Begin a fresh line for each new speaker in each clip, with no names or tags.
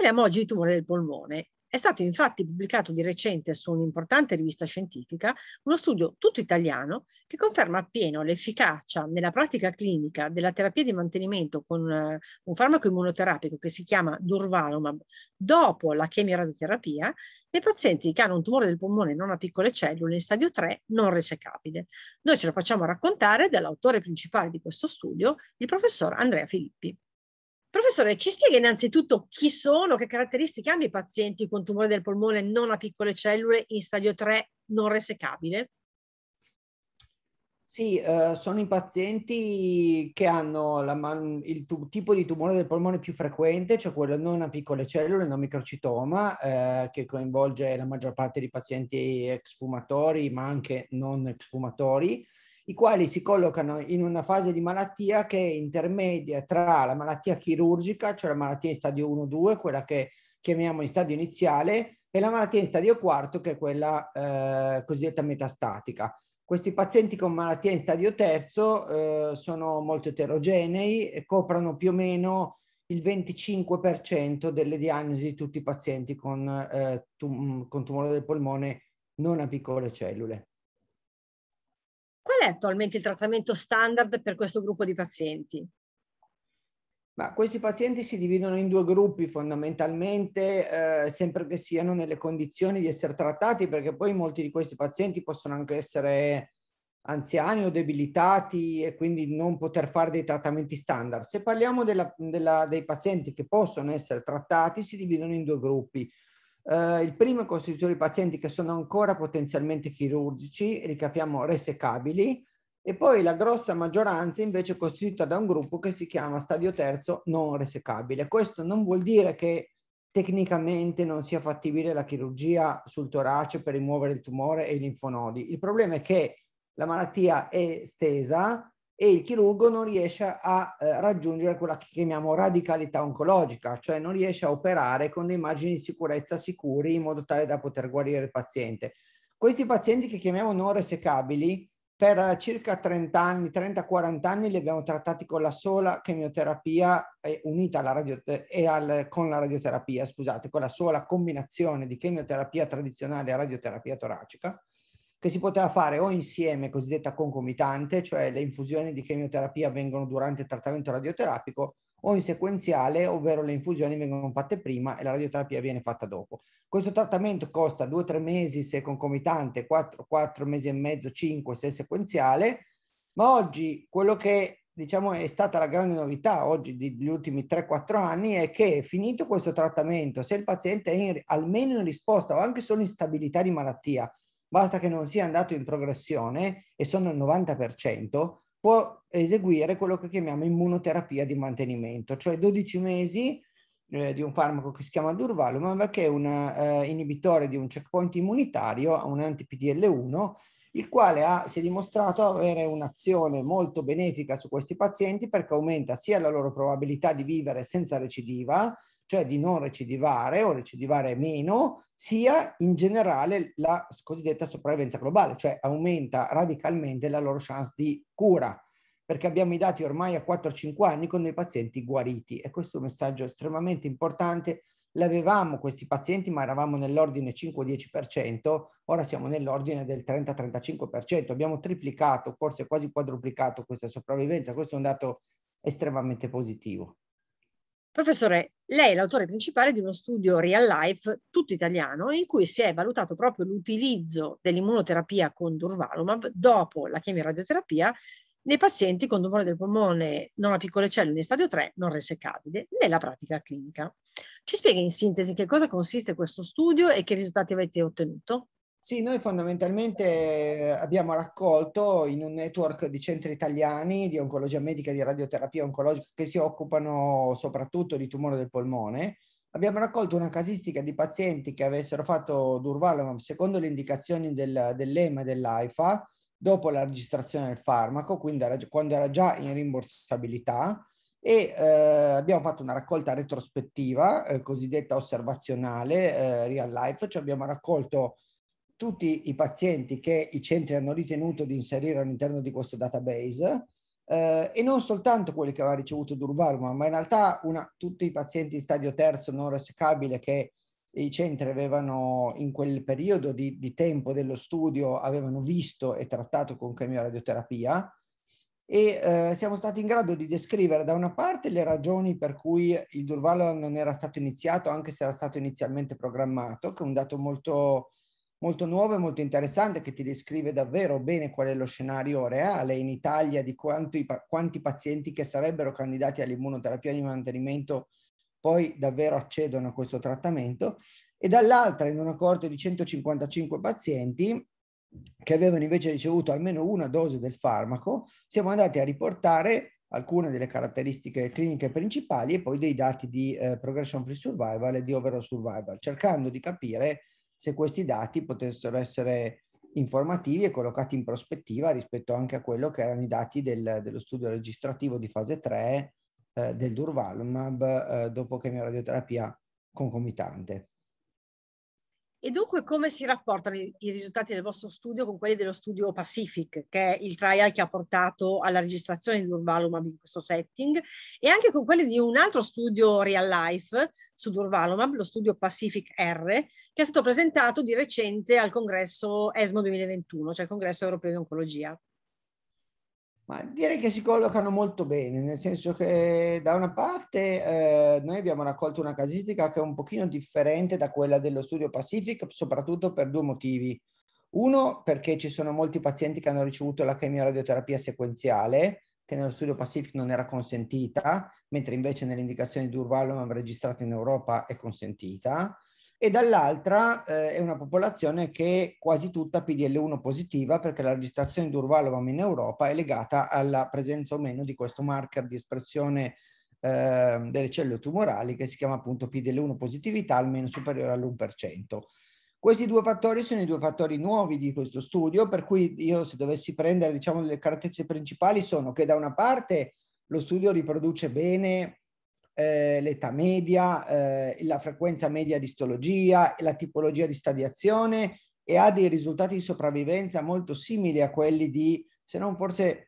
Parliamo oggi di tumore del polmone. È stato infatti pubblicato di recente su un'importante rivista scientifica uno studio tutto italiano che conferma appieno l'efficacia nella pratica clinica della terapia di mantenimento con eh, un farmaco immunoterapico che si chiama Durvalumab dopo la chemioradioterapia nei pazienti che hanno un tumore del polmone non a piccole cellule in stadio 3 non resecabile. Noi ce lo facciamo raccontare dall'autore principale di questo studio, il professor Andrea Filippi. Professore, ci spiega innanzitutto chi sono, che caratteristiche hanno i pazienti con tumore del polmone non a piccole cellule in stadio 3 non resecabile?
Sì, eh, sono i pazienti che hanno man- il tu- tipo di tumore del polmone più frequente, cioè quello non a piccole cellule, non microcitoma, eh, che coinvolge la maggior parte dei pazienti ex fumatori, ma anche non ex fumatori i quali si collocano in una fase di malattia che è intermedia tra la malattia chirurgica, cioè la malattia in stadio 1-2, quella che chiamiamo in stadio iniziale, e la malattia in stadio quarto, che è quella eh, cosiddetta metastatica. Questi pazienti con malattia in stadio terzo eh, sono molto eterogenei e coprono più o meno il 25% delle diagnosi di tutti i pazienti con, eh, tum- con tumore del polmone non a piccole cellule.
Qual è attualmente il trattamento standard per questo gruppo di pazienti?
Ma questi pazienti si dividono in due gruppi fondamentalmente, eh, sempre che siano nelle condizioni di essere trattati, perché poi molti di questi pazienti possono anche essere anziani o debilitati e quindi non poter fare dei trattamenti standard. Se parliamo della, della, dei pazienti che possono essere trattati, si dividono in due gruppi. Uh, il primo costituisce i pazienti che sono ancora potenzialmente chirurgici, ricapiamo resecabili, e poi la grossa maggioranza invece è costituita da un gruppo che si chiama stadio terzo non resecabile. Questo non vuol dire che tecnicamente non sia fattibile la chirurgia sul torace per rimuovere il tumore e i linfonodi. Il problema è che la malattia è estesa, e il chirurgo non riesce a eh, raggiungere quella che chiamiamo radicalità oncologica, cioè non riesce a operare con dei margini di sicurezza sicuri in modo tale da poter guarire il paziente. Questi pazienti che chiamiamo non resecabili, per circa 30 anni, 30-40 anni li abbiamo trattati con la sola chemioterapia eh, unita alla radioterapia eh, e al, con la radioterapia, scusate, con la sola combinazione di chemioterapia tradizionale e radioterapia toracica che si poteva fare o insieme, cosiddetta concomitante, cioè le infusioni di chemioterapia avvengono durante il trattamento radioterapico, o in sequenziale, ovvero le infusioni vengono fatte prima e la radioterapia viene fatta dopo. Questo trattamento costa 2-3 mesi se concomitante, 4, 4 mesi e mezzo, 5 se sequenziale, ma oggi quello che diciamo è stata la grande novità oggi degli ultimi 3-4 anni è che finito questo trattamento, se il paziente è in, almeno in risposta o anche solo in stabilità di malattia, basta che non sia andato in progressione e sono il 90%, può eseguire quello che chiamiamo immunoterapia di mantenimento, cioè 12 mesi eh, di un farmaco che si chiama Durvalumab, che è un eh, inibitore di un checkpoint immunitario, un anti-PDL1, il quale ha, si è dimostrato avere un'azione molto benefica su questi pazienti perché aumenta sia la loro probabilità di vivere senza recidiva, cioè di non recidivare o recidivare meno, sia in generale la cosiddetta sopravvivenza globale, cioè aumenta radicalmente la loro chance di cura, perché abbiamo i dati ormai a 4-5 anni con dei pazienti guariti e questo è un messaggio estremamente importante. L'avevamo questi pazienti, ma eravamo nell'ordine 5-10%, ora siamo nell'ordine del 30-35%, abbiamo triplicato, forse quasi quadruplicato questa sopravvivenza, questo è un
dato estremamente positivo. Professore, lei è l'autore principale di uno studio real life tutto italiano in cui si è valutato proprio l'utilizzo dell'immunoterapia con durvalumab dopo la chemioradioterapia nei pazienti con tumore del polmone non a piccole cellule in stadio 3 non resecabile nella pratica clinica. Ci spiega in sintesi che cosa consiste questo studio e che risultati avete ottenuto? Sì, noi fondamentalmente
eh, abbiamo raccolto in un network di centri italiani di oncologia medica e di radioterapia oncologica che si occupano soprattutto di tumore del polmone. Abbiamo raccolto una casistica di pazienti che avessero fatto Durvalumab secondo le indicazioni del, dell'EMA e dell'AIFA dopo la registrazione del farmaco, quindi era, quando era già in rimborsabilità e eh, abbiamo fatto una raccolta retrospettiva, eh, cosiddetta osservazionale, eh, real life, cioè abbiamo raccolto tutti i pazienti che i centri hanno ritenuto di inserire all'interno di questo database eh, e non soltanto quelli che aveva ricevuto Durvalma, ma in realtà una, tutti i pazienti in stadio terzo non resecabile che i centri avevano in quel periodo di, di tempo dello studio avevano visto e trattato con chemioradioterapia e eh, siamo stati in grado di descrivere da una parte le ragioni per cui il Durvalo non era stato iniziato anche se era stato inizialmente programmato, che è un dato molto molto nuovo e molto interessante che ti descrive davvero bene qual è lo scenario reale in Italia di quanti, quanti pazienti che sarebbero candidati all'immunoterapia di mantenimento poi davvero accedono a questo trattamento e dall'altra in una coorte di 155 pazienti che avevano invece ricevuto almeno una dose del farmaco, siamo andati a riportare alcune delle caratteristiche cliniche principali e poi dei dati di eh, progression free survival e di overall survival, cercando di capire se questi dati potessero essere informativi e collocati in prospettiva rispetto anche a quello che erano i dati del, dello studio registrativo di fase 3 eh, del Durvalumab eh, dopo chemioradioterapia concomitante.
E dunque come si rapportano i, i risultati del vostro studio con quelli dello studio Pacific, che è il trial che ha portato alla registrazione di Durvalumab in questo setting, e anche con quelli di un altro studio real life su Durvalumab, lo studio Pacific R, che è stato presentato di recente al congresso ESMO 2021, cioè il congresso europeo di oncologia?
Ma direi che si collocano molto bene, nel senso che da una parte eh, noi abbiamo raccolto una casistica che è un pochino differente da quella dello studio Pacific, soprattutto per due motivi. Uno, perché ci sono molti pazienti che hanno ricevuto la chemioradioterapia sequenziale, che nello studio Pacific non era consentita, mentre invece nelle indicazioni di Urvalum registrate in Europa è consentita e dall'altra eh, è una popolazione che è quasi tutta PDL1 positiva perché la registrazione di Urvalov in Europa è legata alla presenza o meno di questo marker di espressione eh, delle cellule tumorali che si chiama appunto PDL1 positività almeno superiore all'1%. Questi due fattori sono i due fattori nuovi di questo studio, per cui io se dovessi prendere diciamo le caratteristiche principali sono che da una parte lo studio riproduce bene eh, l'età media, eh, la frequenza media di istologia, la tipologia di stadiazione e ha dei risultati di sopravvivenza molto simili a quelli di, se non forse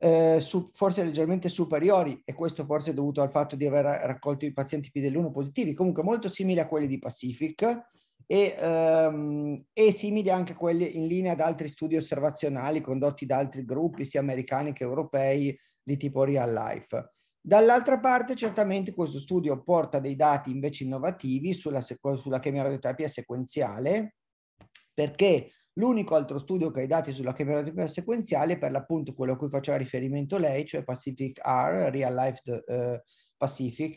eh, su, forse leggermente superiori e questo forse è dovuto al fatto di aver raccolto i pazienti più 1 positivi, comunque molto simili a quelli di Pacific e, ehm, e simili anche a quelli in linea ad altri studi osservazionali condotti da altri gruppi, sia americani che europei, di tipo real life. Dall'altra parte, certamente questo studio porta dei dati invece innovativi sulla, sulla chemioradioterapia sequenziale, perché l'unico altro studio che ha i dati sulla chemioterapia sequenziale è per l'appunto quello a cui faceva riferimento lei, cioè Pacific R, Real Life uh, Pacific,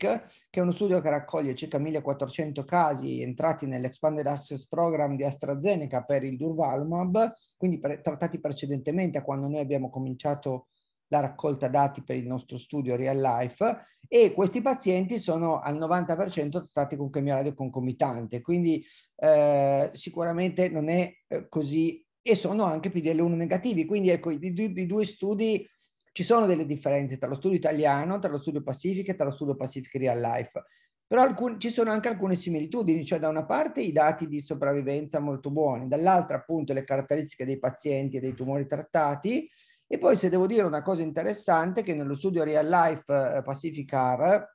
che è uno studio che raccoglie circa 1400 casi entrati nell'Expanded Access Program di AstraZeneca per il Durvalumab, quindi pre trattati precedentemente a quando noi abbiamo cominciato a la raccolta dati per il nostro studio Real Life e questi pazienti sono al 90% trattati con chemioradio concomitante, quindi eh, sicuramente non è eh, così e sono anche PDL1 negativi, quindi ecco i, i, i due studi ci sono delle differenze tra lo studio italiano, tra lo studio Pacific e tra lo studio Pacific Real Life. Però alcun, ci sono anche alcune similitudini, cioè da una parte i dati di sopravvivenza molto buoni, dall'altra appunto le caratteristiche dei pazienti e dei tumori trattati, e poi se devo dire una cosa interessante che nello studio Real Life eh, Pacificar,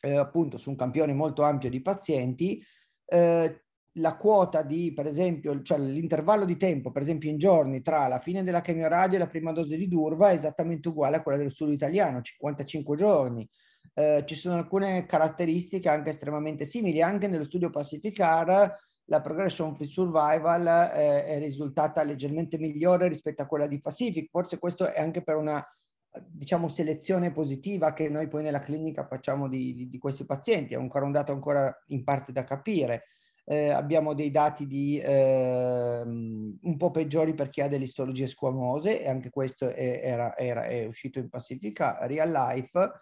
eh, appunto su un campione molto ampio di pazienti, eh, la quota di, per esempio, cioè l'intervallo di tempo, per esempio in giorni, tra la fine della chemioradio e la prima dose di Durva è esattamente uguale a quella dello studio italiano, 55 giorni. Eh, ci sono alcune caratteristiche anche estremamente simili, anche nello studio Pacificar la progression free survival eh, è risultata leggermente migliore rispetto a quella di Pacific. Forse questo è anche per una diciamo selezione positiva che noi poi nella clinica facciamo di, di, di questi pazienti, è ancora un dato ancora in parte da capire. Eh, abbiamo dei dati di, eh, un po' peggiori per chi ha delle istologie squamose e anche questo è, era, era, è uscito in Pacifica Real Life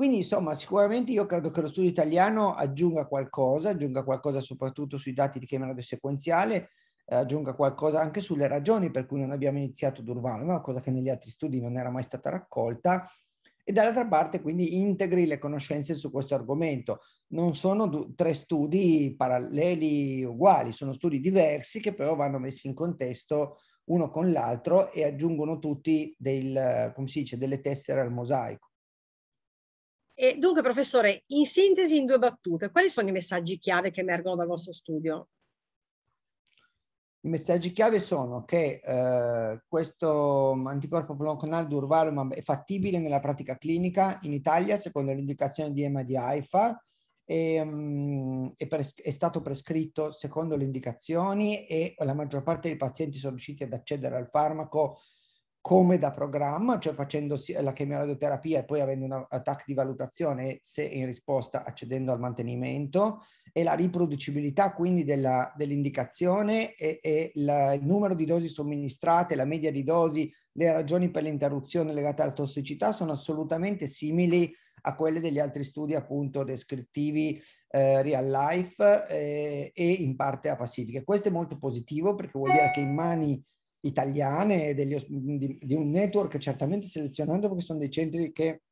quindi insomma sicuramente io credo che lo studio italiano aggiunga qualcosa, aggiunga qualcosa soprattutto sui dati di chemioradio sequenziale, eh, aggiunga qualcosa anche sulle ragioni per cui non abbiamo iniziato Durvano, una cosa che negli altri studi non era mai stata raccolta, e dall'altra parte quindi integri le conoscenze su questo argomento. Non sono tre studi paralleli uguali, sono studi diversi che però vanno messi in contesto uno con l'altro e aggiungono tutti del, dice, delle tessere al mosaico.
E dunque, professore, in sintesi, in due battute, quali sono i messaggi chiave che emergono dal vostro studio?
I messaggi chiave sono che eh, questo anticorpo monoclonale durvalumab è fattibile nella pratica clinica in Italia secondo l'indicazione di EMA di AIFA, e, um, è, è, stato prescritto secondo le indicazioni e la maggior parte dei pazienti sono riusciti ad accedere al farmaco come da programma, cioè facendo la chemioradioterapia e poi avendo un attacco eh, di valutazione se in risposta accedendo al mantenimento e la riproducibilità quindi della, dell'indicazione e, e la, il numero di dosi somministrate, la media di dosi, le ragioni per l'interruzione legate alla tossicità sono assolutamente simili a quelle degli altri studi appunto descrittivi eh, real life eh, e in parte a Pacifica. Questo è molto positivo perché vuol dire che in mani italiane, degli, mhmm, di, di, un network certamente selezionando perché sono dei centri che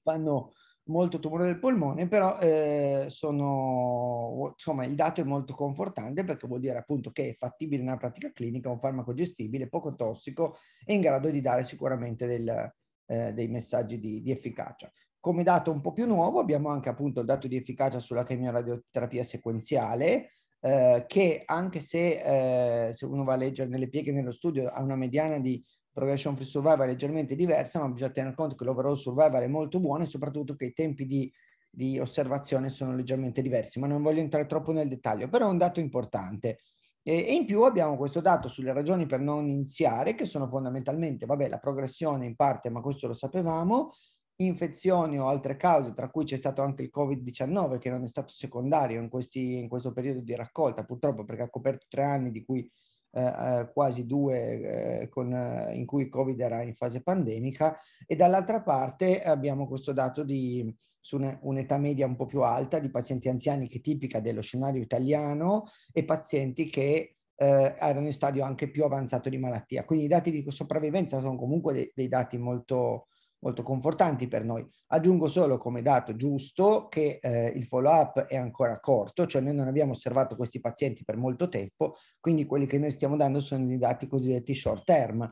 fanno molto tumore del polmone, però eh, sono, insomma, il dato è molto confortante perché vuol dire appunto che è fattibile nella pratica clinica, un farmaco gestibile, poco tossico e in grado di dare sicuramente del, eh, dei messaggi di, di efficacia. Come dato un po' più nuovo abbiamo anche appunto il dato di efficacia sulla chemioradioterapia sequenziale, eh, che anche se, eh, se uno va a leggere nelle pieghe nello studio ha una mediana di progression free survival leggermente diversa, ma bisogna tenere conto che l'overall survival è molto buono e soprattutto che i tempi di, di osservazione sono leggermente diversi, ma non voglio entrare troppo nel dettaglio, però è un dato importante. E, in più abbiamo questo dato sulle ragioni per non iniziare, che sono fondamentalmente, vabbè, la progressione in parte, ma questo lo sapevamo, infezioni o altre cause, tra cui c'è stato anche il Covid-19 che non è stato secondario in, questi, in, questo periodo di raccolta, purtroppo perché ha coperto tre anni di cui eh, eh, quasi due eh, con, eh, in cui il Covid era in fase pandemica e dall'altra parte abbiamo questo dato di, su un'età media un po' più alta di pazienti anziani che è tipica dello scenario italiano e pazienti che eh, erano in stadio anche più avanzato di malattia. Quindi i dati di sopravvivenza sono comunque dei, dei dati molto, molto confortanti per noi. Aggiungo solo come dato giusto che eh, il follow-up è ancora corto, cioè noi non abbiamo osservato questi pazienti per molto tempo, quindi quelli che noi stiamo dando sono i dati cosiddetti short term.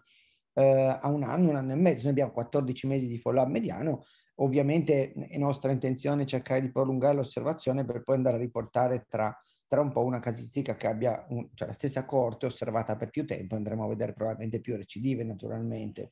Eh, a un anno, un anno e mezzo, noi abbiamo 14 mesi di follow-up mediano, ovviamente è nostra intenzione cercare di prolungare l'osservazione per poi andare a riportare tra, tra un po' una casistica che abbia un, cioè la stessa corte osservata per più tempo, andremo a vedere probabilmente più recidive naturalmente,